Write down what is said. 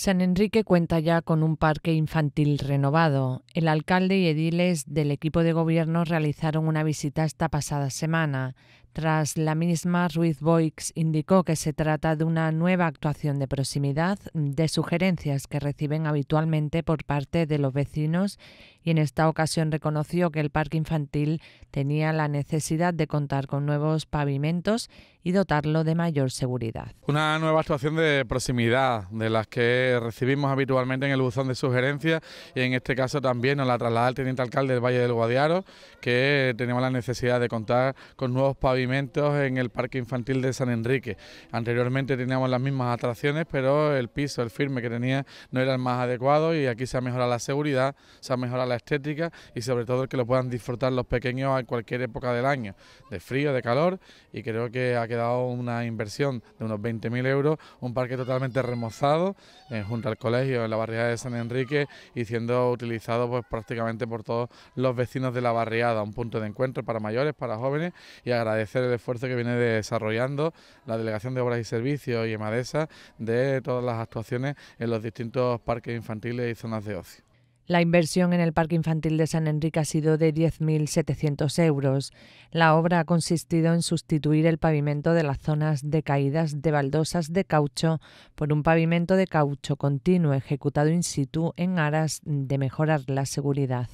San Enrique cuenta ya con un parque infantil renovado. El alcalde y ediles del equipo de gobierno realizaron una visita esta pasada semana. Tras la misma, Ruiz Boix indicó que se trata de una nueva actuación de proximidad, de sugerencias que reciben habitualmente por parte de los vecinos y en esta ocasión reconoció que el parque infantil tenía la necesidad de contar con nuevos pavimentos y dotarlo de mayor seguridad. Una nueva actuación de proximidad, de las que recibimos habitualmente en el buzón de sugerencias y en este caso también nos la traslada el teniente alcalde del Valle del Guadiaro, que tenemos la necesidad de contar con nuevos pavimentos en el Parque Infantil de San Enrique. Anteriormente teníamos las mismas atracciones, pero el piso, el firme que tenía, no era el más adecuado y aquí se ha mejorado la seguridad, se ha mejorado la estética y sobre todo el que lo puedan disfrutar los pequeños a cualquier época del año, de frío, de calor y creo que ha quedado una inversión de unos 20.000 euros, un parque totalmente remozado eh, junto al colegio en la barriada de San Enrique y siendo utilizado pues prácticamente por todos los vecinos de la barriada, un punto de encuentro para mayores, para jóvenes y agradecer el esfuerzo que viene desarrollando la Delegación de Obras y Servicios y EMADESA de todas las actuaciones en los distintos parques infantiles y zonas de ocio. La inversión en el Parque Infantil de San Enrique ha sido de 10.700 euros. La obra ha consistido en sustituir el pavimento de las zonas de caídas de baldosas de caucho por un pavimento de caucho continuo ejecutado in situ en aras de mejorar la seguridad.